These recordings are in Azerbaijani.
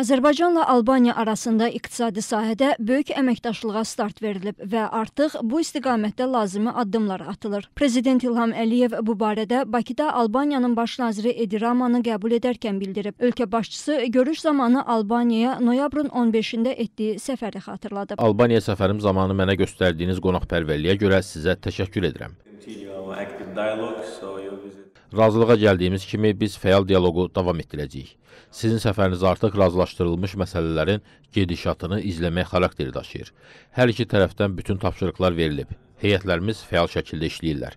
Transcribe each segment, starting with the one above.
Azərbaycanla Albaniya arasında iqtisadi sahədə böyük əməkdaşlığa start verilib və artıq bu istiqamətdə lazımi addımlar atılır. Prezident İlham Əliyev bu barədə Bakıda Albaniyanın baş naziri Edi Ramanı qəbul edərkən bildirib. Ölkə başçısı görüş zamanı Albaniyaya noyabrın 15-də etdiyi səfəri xatırladı. Albaniya səfərim zamanı mənə göstərdiyiniz qonaqpərvərliyə görə sizə təşəkkür edirəm razılığa gəldiyimiz kimi biz fəal dialoqu davam etdirəcəyik. Sizin səfəriniz artıq razılaşdırılmış məsələlərin gedişatını izləmək xarakteri daşıyır. Hər iki tərəfdən bütün tapşırıqlar verilib. Heyətlərimiz fəal şəkildə işləyirlər.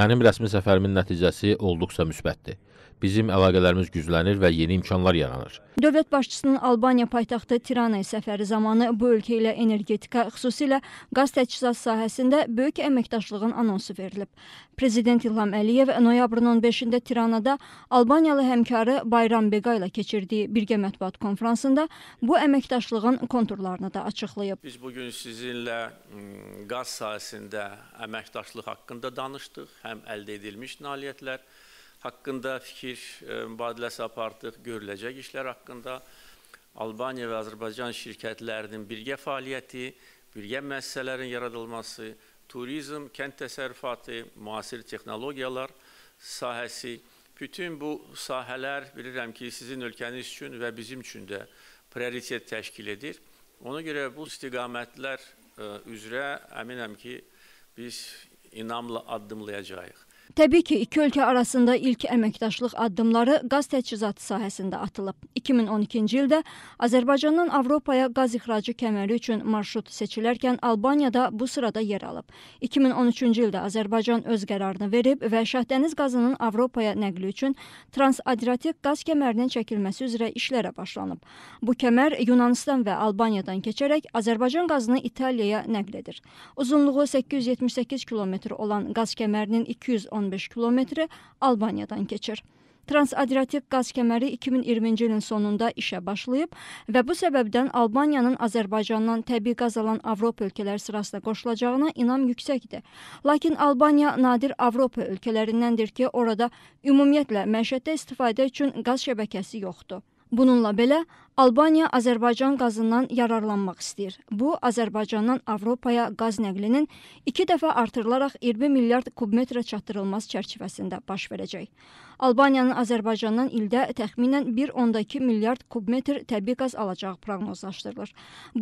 Mənim rəsmi səfərimin nəticəsi olduqca müsbətdir bizim əlaqələrimiz güclənir və yeni imkanlar yaranır. Dövlət başçısının Albaniya paytaxtı Tiranaya səfəri zamanı bu ölkə ilə energetika, xüsusilə qaz təchizatı sahəsində böyük əməkdaşlığın anonsu verilib. Prezident İlham Əliyev noyabrın 15-də Tiranada Albaniyalı həmkarı Bayram Bega ilə keçirdiyi birgə mətbuat konfransında bu əməkdaşlığın konturlarını da açıqlayıb. Biz bu gün sizinlə qaz sahəsində əməkdaşlıq haqqında danışdıq, həm əldə edilmiş nailiyyətlər, haqqında fikir e, mübadiləsi apardıq, görüləcək işlər haqqında. Albaniya və Azərbaycan şirkətlərinin birgə fəaliyyəti, birgə müəssisələrin yaradılması, turizm, kənd təsərrüfatı, müasir texnologiyalar sahəsi, bütün bu sahələr bilirəm ki, sizin ölkəniz üçün və bizim üçün də prioritet təşkil edir. Ona görə bu istiqamətlər e, üzrə əminəm ki, biz inamla addımlayacağıq. Təbii ki, iki ölkə arasında ilk əməkdaşlıq addımları qaz təchizatı sahəsində atılıb. 2012-ci ildə Azərbaycandan Avropaya qaz ixracı kəməri üçün marşrut seçilərkən Albaniya da bu sırada yer alıb. 2013-cü ildə Azərbaycan öz qərarını verib və Şahdəniz qazının Avropaya nəqli üçün Transadriatik qaz kəmərinin çəkilməsi üzrə işlərə başlanıb. Bu kəmər Yunanistan və Albaniyadan keçərək Azərbaycan qazını İtaliyaya nəql edir. Uzunluğu 878 kilometr olan qaz kəmərinin 210 15 kilometri Albaniyadan keçir. Transadriatik qaz kəməri 2020-ci ilin sonunda işə başlayıb və bu səbəbdən Albaniyanın Azərbaycandan təbii qaz alan Avropa ölkələri sırasına qoşulacağına inam yüksəkdir. Lakin Albaniya nadir Avropa ölkələrindəndir ki, orada ümumiyyətlə məişətdə istifadə üçün qaz şəbəkəsi yoxdur. Bununla belə Albaniya Azərbaycan qazından yararlanmaq istəyir. Bu Azərbaycandan Avropaya qaz nəqlinin 2 dəfə artırılaraq 20 milyard kubmetrə çatdırılması çərçivəsində baş verəcək. Albaniyanın Azərbaycandan ildə təxminən 1.2 milyard kubmetr təbii qaz alacağı proqnozlaşdırılır.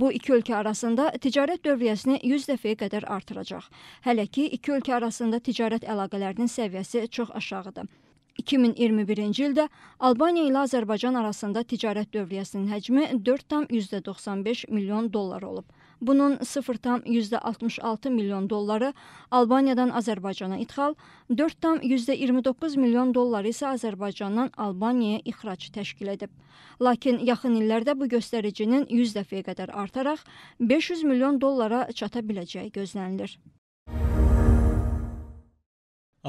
Bu iki ölkə arasında ticarət dövriyyəsini 100 dəfəyə qədər artıracaq. Hələ ki iki ölkə arasında ticarət əlaqələrinin səviyyəsi çox aşağıdır. 2021-ci ildə Albaniya ilə Azərbaycan arasında ticarət dövriyyəsinin həcmi 4,95 milyon dollar olub. Bunun 0,66 milyon dolları Albaniyadan Azərbaycana idxal, 4,29 milyon dolları isə Azərbaycandan Albaniyaya ixrac təşkil edib. Lakin yaxın illərdə bu göstəricinin 100 dəfəyə qədər artaraq 500 milyon dollara çata biləcəyi gözlənilir.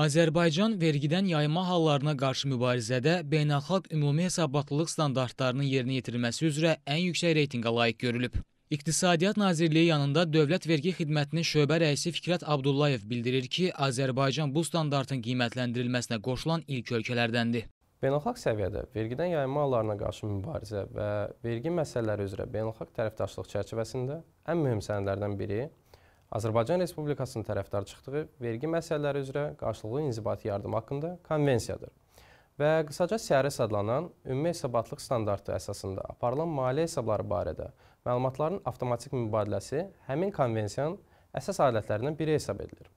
Azərbaycan vergidən yayma hallarına qarşı mübarizədə beynəlxalq ümumi hesabatlılıq standartlarının yerinə yetirilməsi üzrə ən yüksək reytinqə layiq görülüb. İqtisadiyyat Nazirliyi yanında Dövlət Vergi Xidmətinin şöbə rəisi Fikrət Abdullayev bildirir ki, Azərbaycan bu standartın qiymətləndirilməsinə qoşulan ilk ölkələrdəndir. Beynəlxalq səviyyədə vergidən yayınma hallarına qarşı mübarizə və vergi məsələləri üzrə beynəlxalq tərəfdaşlıq çərçivəsində ən mühüm sənədlərdən biri Azərbaycan Respublikasının tərəfdar çıxdığı vergi məsələləri üzrə qarşılıqlı inzibati yardım haqqında konvensiyadır. Və qısaca SİARES adlanan ümumi hesabatlıq standartı əsasında aparılan maliyyə hesabları barədə məlumatların avtomatik mübadiləsi həmin konvensiyanın əsas alətlərindən biri hesab edilir.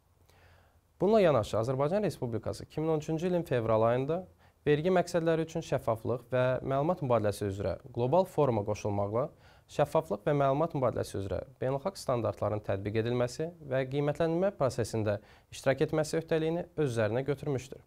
Bununla yanaşı Azərbaycan Respublikası 2013-cü ilin fevral ayında vergi məqsədləri üçün şəffaflıq və məlumat mübadiləsi üzrə qlobal foruma qoşulmaqla şəffaflıq və məlumat mübadiləsi üzrə beynəlxalq standartların tətbiq edilməsi və qiymətlənmə prosesində iştirak etməsi öhdəliyini öz üzərinə götürmüşdür.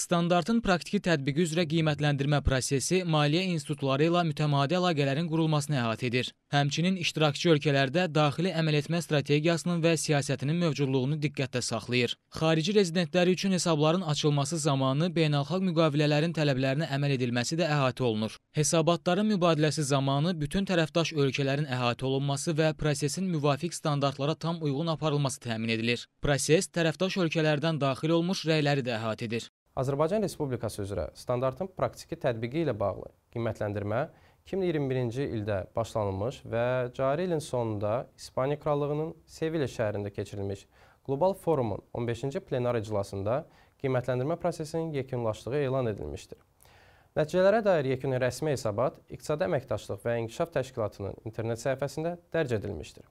Standartın praktiki tətbiqi üzrə qiymətləndirmə prosesi maliyyə institutları ilə mütəmadi əlaqələrin qurulmasını əhatə edir. Həmçinin iştirakçı ölkələrdə daxili əməletmə strategiyasının və siyasətinin mövcudluğunu diqqətdə saxlayır. Xarici rezidentləri üçün hesabların açılması zamanı beynəlxalq müqavilələrin tələblərinə əməl edilməsi də əhatə olunur. Hesabatların mübadiləsi zamanı bütün tərəfdaş ölkələrin əhatə olunması və prosesin müvafiq standartlara tam uyğun aparılması təmin edilir. Proses tərəfdaş ölkələrdən daxil olmuş rəyləri də əhatə edir. Azərbaycan Respublikası üzrə standartın praktiki tətbiqi ilə bağlı qiymətləndirmə 2021-ci ildə başlanılmış və cari ilin sonunda İspaniya Krallığının Sevilya şəhərində keçirilmiş Qlobal Forumun 15-ci plenar iclasında qiymətləndirmə prosesinin yekunlaşdığı elan edilmişdir. Nəticələrə dair yekun rəsmi hesabat İqtisadi Əməkdaşlıq və İnkişaf Təşkilatının internet səhifəsində dərc edilmişdir.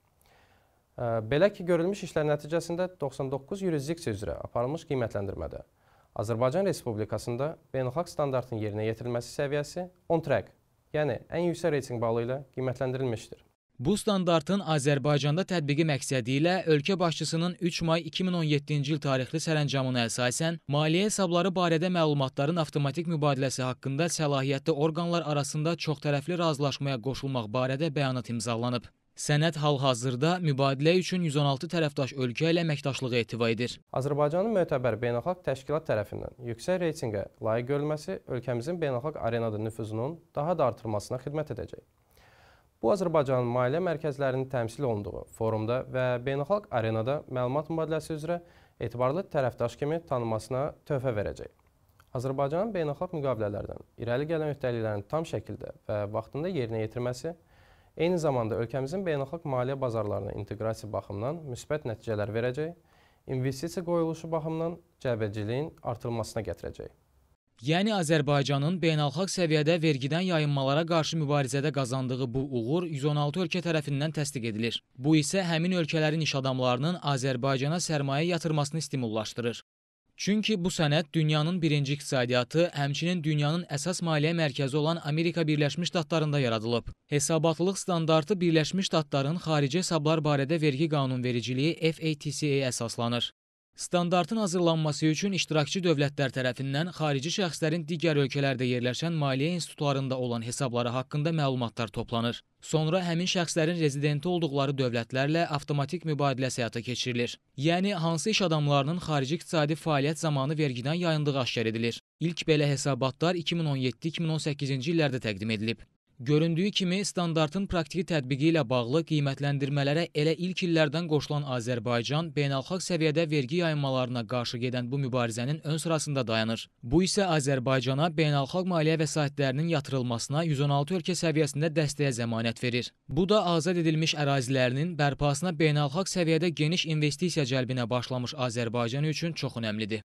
Belə ki, görülmüş işlər nəticəsində 99 yurisdiksiya üzrə aparılmış qiymətləndirmədə Azərbaycan Respublikasında beynəlxalq standartın yerinə yetirilməsi səviyyəsi 10 track, yəni ən yüksək reytinq balı ilə qiymətləndirilmişdir. Bu standartın Azərbaycanda tətbiqi məqsədi ilə ölkə başçısının 3 may 2017-ci il tarixli sərəncamına əsasən maliyyə hesabları barədə məlumatların avtomatik mübadiləsi haqqında səlahiyyətli orqanlar arasında çoxtərəfli razılaşmaya qoşulmaq barədə bəyanat imzalanıb. Sənəd hal-hazırda mübadilə üçün 116 tərəfdaş ölkə ilə əməkdaşlığı ehtiva edir. Azərbaycanın mötəbər beynəlxalq təşkilat tərəfindən yüksək reytinqə layiq görülməsi ölkəmizin beynəlxalq arenada nüfuzunun daha da artırmasına xidmət edəcək. Bu, Azərbaycanın maliyyə mərkəzlərinin təmsil olunduğu forumda və beynəlxalq arenada məlumat mübadiləsi üzrə etibarlı tərəfdaş kimi tanınmasına tövbə verəcək. Azərbaycanın beynəlxalq müqavilələrdən irəli gələn öhdəliklərini tam şəkildə və vaxtında yerinə yetirməsi, Eyni zamanda ölkəmizin beynəlxalq maliyyə bazarlarına inteqrasiya baxımından müsbət nəticələr verəcək, investisiya qoyuluşu baxımından cəlbediciliyin artırılmasına gətirəcək. Yəni Azərbaycanın beynəlxalq səviyyədə vergidən yayınmalara qarşı mübarizədə qazandığı bu uğur 116 ölkə tərəfindən təsdiq edilir. Bu isə həmin ölkələrin iş adamlarının Azərbaycana sərmayə yatırmasını stimullaşdırır. Çünki bu sənəd dünyanın birinci iqtisadiyyatı, həmçinin dünyanın əsas maliyyə mərkəzi olan Amerika Birləşmiş Ştatlarında yaradılıb. Hesabatlılıq standartı Birləşmiş Ştatların xarici hesablar barədə vergi qanunvericiliyi FATCA əsaslanır. Standartın hazırlanması üçün iştirakçı dövlətlər tərəfindən xarici şəxslərin digər ölkələrdə yerləşən maliyyə institutlarında olan hesabları haqqında məlumatlar toplanır. Sonra həmin şəxslərin rezidenti olduqları dövlətlərlə avtomatik mübadiləsi həyata keçirilir. Yəni, hansı iş adamlarının xarici iqtisadi fəaliyyət zamanı vergidən yayındığı aşkar edilir. İlk belə hesabatlar 2017-2018-ci illərdə təqdim edilib. Göründüyü kimi, standartın praktiki tətbiqi ilə bağlı qiymətləndirmələrə elə ilk illərdən qoşulan Azərbaycan beynəlxalq səviyyədə vergi yayınmalarına qarşı gedən bu mübarizənin ön sırasında dayanır. Bu isə Azərbaycana beynəlxalq maliyyə vəsaitlərinin yatırılmasına 116 ölkə səviyyəsində dəstəyə zəmanət verir. Bu da azad edilmiş ərazilərinin bərpasına beynəlxalq səviyyədə geniş investisiya cəlbinə başlamış Azərbaycan üçün çox önəmlidir.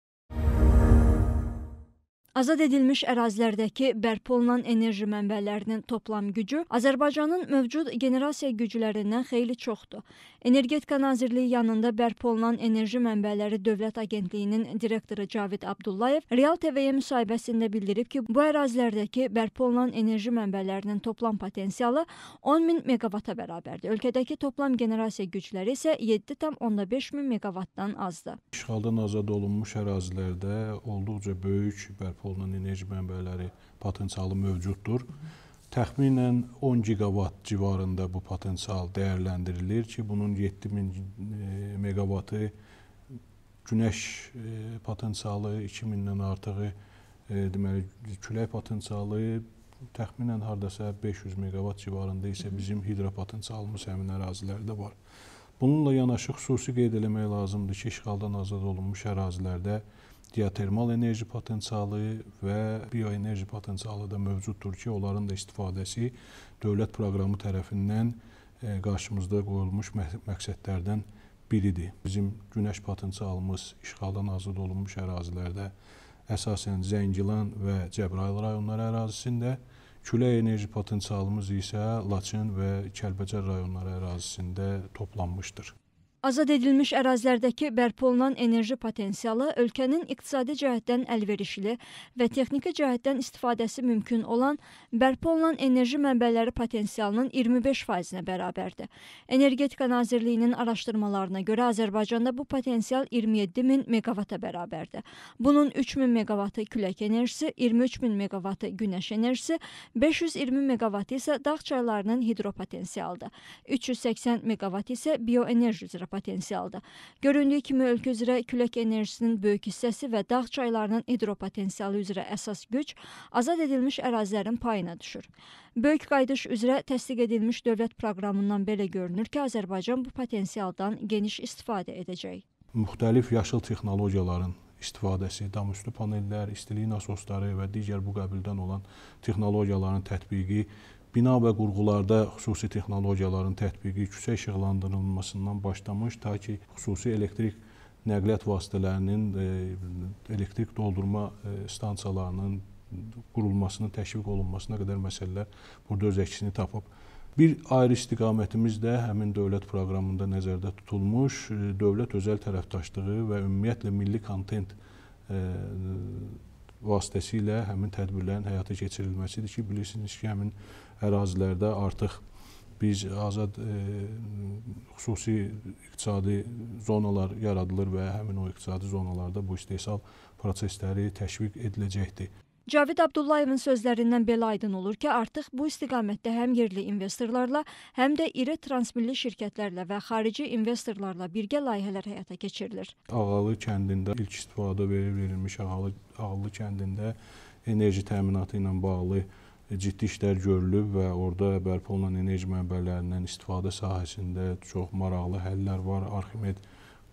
Azad edilmiş ərazilərdəki bərpa olunan enerji mənbələrinin toplam gücü Azərbaycanın mövcud generasiya güclərindən xeyli çoxdur. Energetika Nazirliyi yanında bərpa olunan enerji mənbələri Dövlət Agentliyinin direktoru Cavid Abdullayev Real TV-yə müsahibəsində bildirib ki, bu ərazilərdəki bərpa olunan enerji mənbələrinin toplam potensialı 10 min meqavata bərabərdir. Ölkədəki toplam generasiya gücləri isə 7,5 min meqavatdan azdır. İşğaldan azad olunmuş ərazilərdə olduqca böyük bərpa olunan enerji mənbələri potensialı mövcuddur. Təxminən 10 giqavat civarında bu potensial dəyərləndirilir ki, bunun 7000 e, meqavatı günəş e, potensialı, 2000-dən artığı e, deməli külək potensialı təxminən hardasa 500 meqavat civarında isə bizim hidro potensialımız həmin ərazilərdə var. Bununla yanaşı xüsusi qeyd eləmək lazımdır ki, işğaldan azad olunmuş ərazilərdə geotermal enerji potensialı və bioenerji potensialı da mövcuddur ki, onların da istifadəsi dövlət proqramı tərəfindən e, qarşımızda qoyulmuş məqsədlərdən biridir. Bizim günəş potensialımız işğaldan azad olunmuş ərazilərdə əsasən Zəngilan və Cəbrayıl rayonları ərazisində, külək enerji potensialımız isə Laçın və Kəlbəcər rayonları ərazisində toplanmışdır. Azad edilmiş ərazilərdəki bərpa olunan enerji potensialı ölkənin iqtisadi cəhətdən əlverişli və texniki cəhətdən istifadəsi mümkün olan bərpa olunan enerji mənbələri potensialının 25%-nə bərabərdir. Energetika Nazirliyinin araşdırmalarına görə Azərbaycanda bu potensial 27 min meqavata bərabərdir. Bunun 3 min meqavatı külək enerjisi, 23 min meqavatı günəş enerjisi, 520 meqavatı isə dağ çaylarının hidropotensialıdır. 380 meqavatı isə bioenerji üzrə potensialdır. Göründüyü kimi ölkə üzrə külək enerjisinin böyük hissəsi və dağ çaylarının hidropotensialı üzrə əsas güc azad edilmiş ərazilərin payına düşür. Böyük qayıdış üzrə təsdiq edilmiş dövlət proqramından belə görünür ki, Azərbaycan bu potensialdan geniş istifadə edəcək. Müxtəlif yaşıl texnologiyaların istifadəsi, damüstü panellər, istilik nasosları və digər bu qəbildən olan texnologiyaların tətbiqi Bina və qurğularda xüsusi texnologiyaların tətbiqi küçə işıqlandırılmasından başlamış ta ki xüsusi elektrik nəqliyyat vasitələrinin e, elektrik doldurma e, stansiyalarının qurulmasının təşviq olunmasına qədər məsələlər burada öz əksini tapıb. Bir ayrı istiqamətimiz də həmin dövlət proqramında nəzərdə tutulmuş e, dövlət özəl tərəfdaşlığı və ümumiyyətlə milli kontent vasitəsilə həmin tədbirlərin həyata keçirilməsidir ki, bilirsiniz ki, həmin ərazilərdə artıq biz azad e, xüsusi iqtisadi zonalar yaradılır və həmin o iqtisadi zonalarda bu istehsal prosesləri təşviq ediləcəkdir. Cavid Abdullayevin sözlərindən belə aydın olur ki, artıq bu istiqamətdə həm yerli investorlarla, həm də iri transmilli şirkətlərlə və xarici investorlarla birgə layihələr həyata keçirilir. Ağalı kəndində ilk istifadə verilmiş Ağalı, Ağalı kəndində enerji təminatı ilə bağlı ciddi işlər görülüb və orada bərpa olunan enerji mənbələrindən istifadə sahəsində çox maraqlı həllər var. Arximed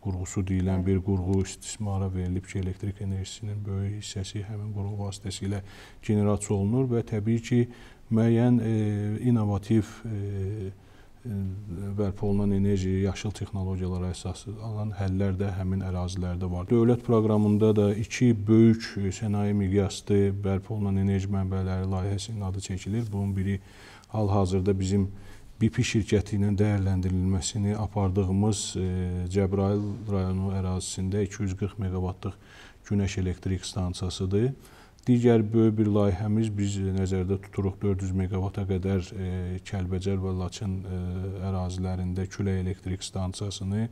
qurğusu deyilən bir qurğu istismara verilib ki, elektrik enerjisinin böyük hissəsi həmin qurğu vasitəsilə generasiya olunur və təbii ki, müəyyən e, innovativ e, bərpa olunan enerji, yaşıl texnologiyalara əsaslanan həllər də həmin ərazilərdə var. Dövlət proqramında da iki böyük sənaye miqyaslı bərpa olunan enerji mənbələri layihəsinin adı çəkilir. Bunun biri hal-hazırda bizim BP şirkəti ilə dəyərləndirilməsini apardığımız Cəbrayıl rayonu ərazisində 240 meqavatlıq günəş elektrik stansiyasıdır. Digər böyük bir layihəmiz biz e, nəzərdə tuturuq 400 meqavata qədər e, Kəlbəcər və Laçın e, ərazilərində külək elektrik stansiyasını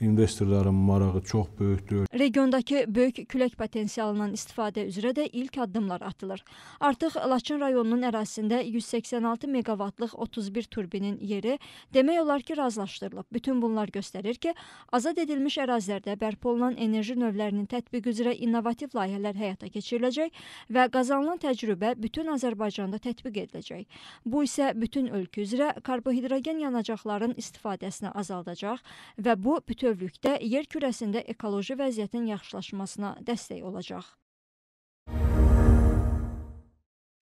investorların marağı çox böyükdür. Regiondakı böyük külək potensialından istifadə üzrə də ilk addımlar atılır. Artıq Laçın rayonunun ərazisində 186 meqavatlıq 31 turbinin yeri demək olar ki, razılaşdırılıb. Bütün bunlar göstərir ki, azad edilmiş ərazilərdə bərpa olunan enerji növlərinin tətbiqi üzrə innovativ layihələr həyata keçiriləcək və qazanılan təcrübə bütün Azərbaycanda tətbiq ediləcək. Bu isə bütün ölkə üzrə karbohidrogen yanacaqların istifadəsini azaldacaq və bu bütöv bütövlükdə yer kürəsində ekoloji vəziyyətin yaxşılaşmasına dəstək olacaq.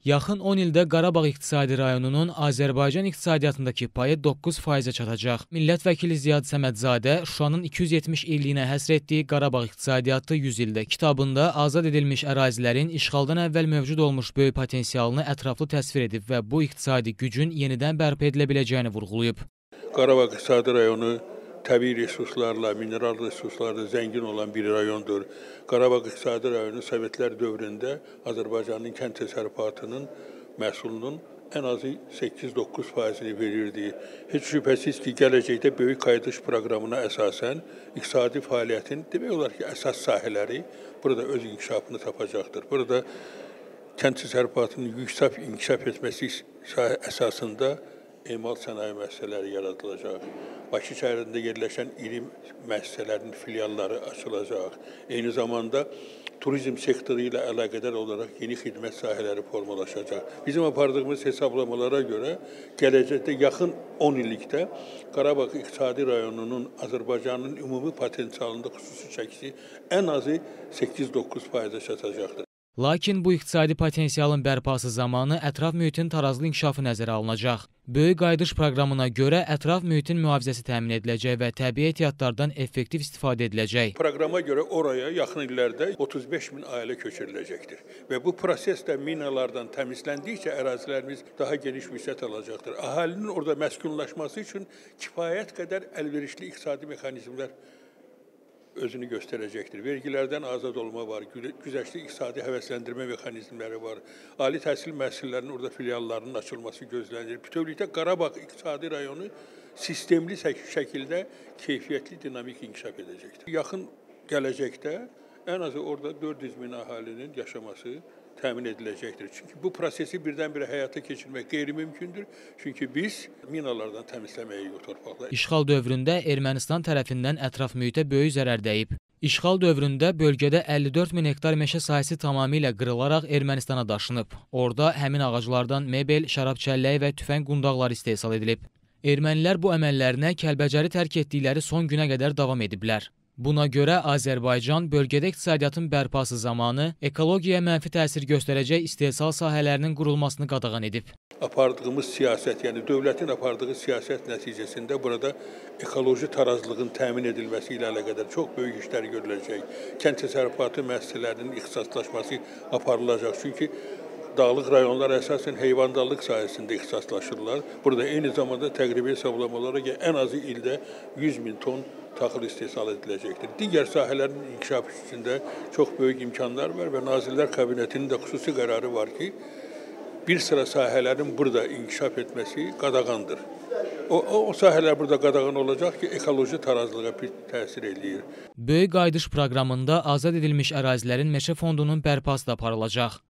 Yaxın 10 ildə Qarabağ iqtisadi rayonunun Azərbaycan iqtisadiyyatındakı payı 9%-ə çatacaq. Millət vəkili Ziyad Səmədzadə Şuşanın 270 illiyinə həsr etdiyi Qarabağ iqtisadiyyatı 100 ildə kitabında azad edilmiş ərazilərin işğaldan əvvəl mövcud olmuş böyük potensialını ətraflı təsvir edib və bu iqtisadi gücün yenidən bərpa edilə biləcəyini vurğulayıb. Qarabağ iqtisadi rayonu təbii resurslarla, mineral resurslarla zəngin olan bir rayondur. Qarabağ iqtisadi rayonu Sovetlər dövründə Azərbaycanın kənd təsərrüfatının məhsulunun ən azı 8-9 faizini verirdi. Heç şübhəsiz ki, gələcəkdə böyük qayıdış proqramına əsasən iqtisadi fəaliyyətin demək olar ki, əsas sahələri burada öz inkişafını tapacaqdır. Burada kənd təsərrüfatının yüksək inkişaf etməsi əsasında emal sənaye müəssisələri yaradılacaq. Bakı şəhərində yerləşən iri müəssisələrin filialları açılacaq. Eyni zamanda turizm sektoru ilə əlaqədar olaraq yeni xidmət sahələri formalaşacaq. Bizim apardığımız hesablamalara görə gələcəkdə yaxın 10 illikdə Qarabağ iqtisadi rayonunun Azərbaycanın ümumi potensialında xüsusi çəkisi ən azı 8-9 faizə çatacaqdır. Lakin bu iqtisadi potensialın bərpası zamanı ətraf mühitin tarazlı inkişafı nəzərə alınacaq. Böyük qayıdış proqramına görə ətraf mühitin mühafizəsi təmin ediləcək və təbii ehtiyatlardan effektiv istifadə ediləcək. Proqrama görə oraya yaxın illərdə 35 min ailə köçürüləcəkdir və bu proses də minalardan təmizləndikcə ərazilərimiz daha geniş vüsət alacaqdır. Əhalinin orada məskunlaşması üçün kifayət qədər əlverişli iqtisadi mexanizmlər özünü göstərəcəkdir. Vergilərdən azad olma var, güzəşli iqtisadi həvəsləndirmə mexanizmləri var. Ali təhsil müəssisələrinin orada filiallarının açılması gözlənilir. Bütövlükdə Qarabağ iqtisadi rayonu sistemli şəkildə keyfiyyətli dinamik inkişaf edəcəkdir. Yaxın gələcəkdə ən azı orada 400 min əhalinin yaşaması təmin ediləcəkdir. Çünki bu prosesi birdən-birə həyata keçirmək qeyri-mümkündür. Çünki biz minalardan təmizləməyə torpaqları. İşğal dövründə Ermənistan tərəfindən ətraf mühitə böyük zərər dəyib. İşğal dövründə bölgədə 54 min hektar meşə sahəsi tamamilə qırılaraq Ermənistana daşınıb. Orada həmin ağaclardan mebel, şarab çəlləyi və tüfəng qundaqları istehsal edilib. Ermənilər bu əməllərinə Kəlbəcəri tərk etdikləri son günə qədər davam ediblər. Buna görə Azərbaycan bölgədə iqtisadiyyatın bərpası zamanı ekologiya mənfi təsir göstərəcək istehsal sahələrinin qurulmasını qadağan edib. Apardığımız siyasət, yəni dövlətin apardığı siyasət nəticəsində burada ekoloji tarazlığın təmin edilməsi ilə əlaqədar çox böyük işlər görüləcək. Kənd təsərrüfatı müəssisələrinin ixtisaslaşması aparılacaq. Çünki dağlıq rayonlar əsasən heyvandallıq sahəsində ixtisaslaşırlar. Burada eyni zamanda təqribi hesablamalara görə ən azı ildə 100 min ton taxıl istehsal ediləcəkdir. Digər sahələrin inkişaf üçün də çox böyük imkanlar var və Nazirlər Kabinetinin də xüsusi qərarı var ki, bir sıra sahələrin burada inkişaf etməsi qadağandır. O, o, o sahələr burada qadağan olacaq ki, ekoloji tarazlığa bir təsir eləyir. Böyük qayıdış proqramında azad edilmiş ərazilərin meşə fondunun bərpası da aparılacaq.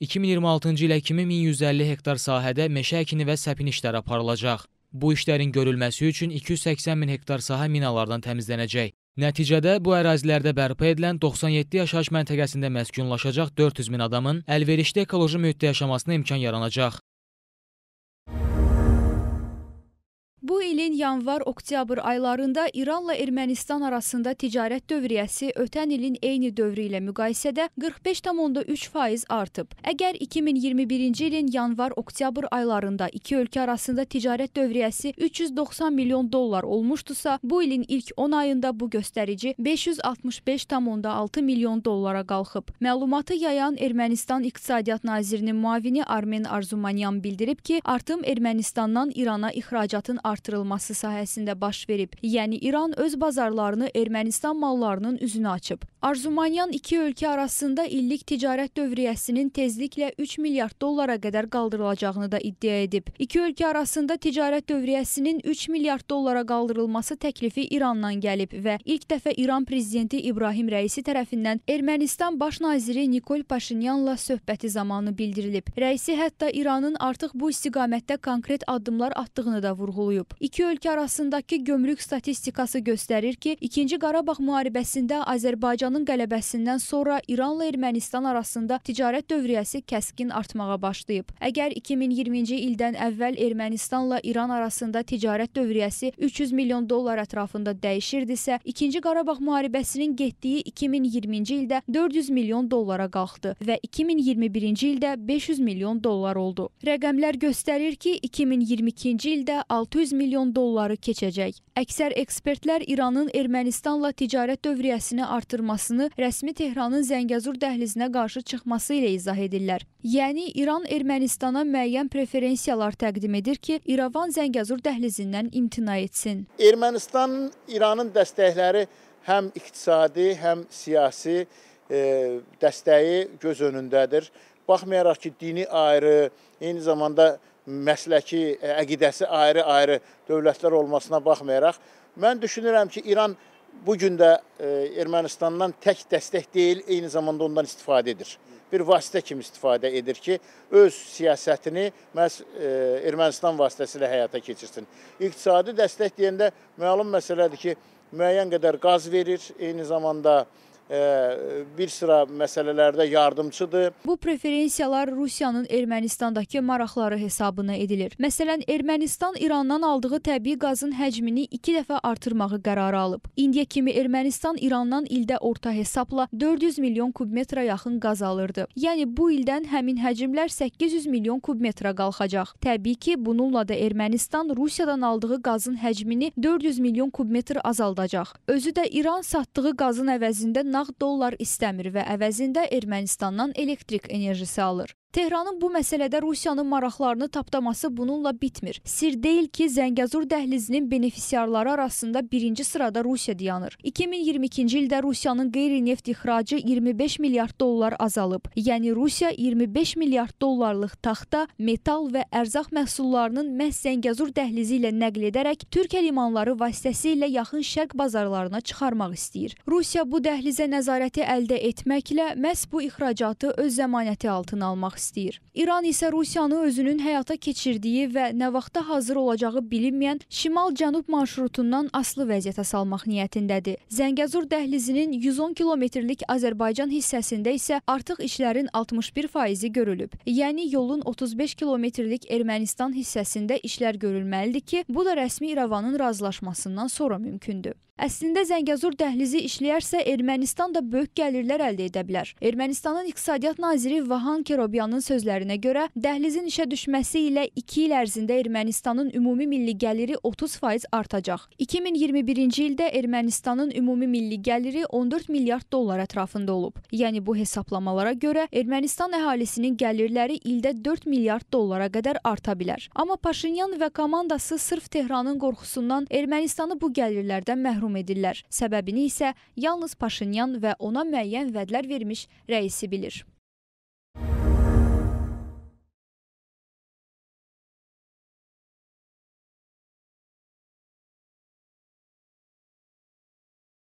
2026-cı ilə kimi 1150 hektar sahədə meşə əkini və səpin işləri aparılacaq. Bu işlərin görülməsi üçün 280 min hektar sahə minalardan təmizlənəcək. Nəticədə bu ərazilərdə bərpa edilən 97 yaşayış məntəqəsində məskunlaşacaq 400 min adamın əlverişli ekoloji mühitdə yaşamasına imkan yaranacaq. Bu ilin yanvar-oktyabr aylarında İranla Ermənistan arasında ticarət dövriyyəsi ötən ilin eyni dövrü ilə müqayisədə 45,3% artıb. Əgər 2021-ci ilin yanvar-oktyabr aylarında iki ölkə arasında ticarət dövriyyəsi 390 milyon dollar olmuşdusa, bu ilin ilk 10 ayında bu göstərici 565,6 milyon dollara qalxıb. Məlumatı yayan Ermənistan İqtisadiyyat Nazirinin müavini Armen Arzumanyan bildirib ki, artım Ermənistandan İrana ixracatın artıb artırılması sahəsində baş verib. Yəni İran öz bazarlarını Ermənistan mallarının üzünə açıb. Arzumanyan iki ölkə arasında illik ticarət dövriyyəsinin tezliklə 3 milyard dollara qədər qaldırılacağını da iddia edib. İki ölkə arasında ticarət dövriyyəsinin 3 milyard dollara qaldırılması təklifi İrandan gəlib və ilk dəfə İran prezidenti İbrahim Rəisi tərəfindən Ermənistan baş naziri Nikol Paşinyanla söhbəti zamanı bildirilib. Rəisi hətta İranın artıq bu istiqamətdə konkret addımlar atdığını da vurğulayıb qoyub. İki ölkə arasındakı gömrük statistikası göstərir ki, 2-ci Qarabağ müharibəsində Azərbaycanın qələbəsindən sonra İranla Ermənistan arasında ticarət dövriyyəsi kəskin artmağa başlayıb. Əgər 2020-ci ildən əvvəl Ermənistanla İran arasında ticarət dövriyyəsi 300 milyon dollar ətrafında dəyişirdisə, 2-ci Qarabağ müharibəsinin getdiyi 2020-ci ildə 400 milyon dollara qalxdı və 2021-ci ildə 500 milyon dollar oldu. Rəqəmlər göstərir ki, 2022-ci ildə 600 milyon dolları keçəcək. Əksər ekspertlər İranın Ermənistanla ticarət dövriyyəsini artırmasını rəsmi Tehranın Zəngəzur dəhlizinə qarşı çıxması ilə izah edirlər. Yəni İran Ermənistana müəyyən preferensiyalar təqdim edir ki, İrəvan Zəngəzur dəhlizindən imtina etsin. Ermənistanın İranın dəstəkləri həm iqtisadi, həm siyasi e, dəstəyi göz önündədir. Baxmayaraq ki, dini ayrı, eyni zamanda məsləki e, əqidəsi ayrı-ayrı dövlətlər olmasına baxmayaraq, mən düşünürəm ki, İran bu gün də e, Ermənistandan tək dəstək deyil, eyni zamanda ondan istifadə edir. Bir vasitə kimi istifadə edir ki, öz siyasətini məhz e, Ermənistan vasitəsilə həyata keçirsin. İqtisadi dəstək deyəndə məlum məsələdir ki, müəyyən qədər qaz verir, eyni zamanda bir sıra məsələlərdə yardımçıdır. Bu preferensiyalar Rusiyanın Ermənistandakı maraqları hesabına edilir. Məsələn, Ermənistan İrandan aldığı təbii qazın həcmini 2 dəfə artırmağı qərarı alıb. İndiyə kimi Ermənistan İrandan ildə orta hesabla 400 milyon kubmetrə yaxın qaz alırdı. Yəni bu ildən həmin həcmlər 800 milyon kubmetrə qalxacaq. Təbii ki, bununla da Ermənistan Rusiyadan aldığı qazın həcmini 400 milyon kubmetr azaldacaq. Özü də İran satdığı qazın əvəzində nağd dollar istəmir və əvəzində Ermənistandan elektrik enerjisi alır. Tehranın bu məsələdə Rusiyanın maraqlarını tapdaması bununla bitmir. Sir deyil ki, Zəngəzur dəhlizinin benefisiarları arasında birinci sırada Rusiya dayanır. 2022-ci ildə Rusiyanın qeyri-neft ixracı 25 milyard dollar azalıb. Yəni Rusiya 25 milyard dollarlıq taxta, metal və ərzaq məhsullarının məhz Zəngəzur dəhlizi ilə nəql edərək Türkiyə limanları vasitəsilə yaxın şərq bazarlarına çıxarmaq istəyir. Rusiya bu dəhlizə nəzarəti əldə etməklə məhz bu ixracatı öz zəmanəti altına almaq istəyir istəyir. İran isə Rusiyanı özünün həyata keçirdiyi və nə vaxta hazır olacağı bilinməyən şimal-cənub marşrutundan aslı vəziyyətə salmaq niyyətindədir. Zəngəzur dəhlizinin 110 kilometrlik Azərbaycan hissəsində isə artıq işlərin 61%-i görülüb. Yəni yolun 35 kilometrlik Ermənistan hissəsində işlər görülməlidir ki, bu da rəsmi İrəvanın razılaşmasından sonra mümkündür. Əslində Zəngəzur dəhlizi işləyərsə Ermənistan da böyük gəlirlər əldə edə bilər. Ermənistanın iqtisadiyyat naziri Vahan Kerobyanın sözlərinə görə, dəhlizin işə düşməsi ilə 2 il ərzində Ermənistanın ümumi milli gəliri 30% artacaq. 2021-ci ildə Ermənistanın ümumi milli gəliri 14 milyard dollar ətrafında olub. Yəni bu hesablamalara görə Ermənistan əhalisinin gəlirləri ildə 4 milyard dollara qədər arta bilər. Amma Paşinyan və komandası sırf Tehranın qorxusundan Ermənistanı bu gəlirlərdən məhrum məhrum edirlər. Səbəbini isə yalnız Paşinyan və ona müəyyən vədlər vermiş rəisi bilir.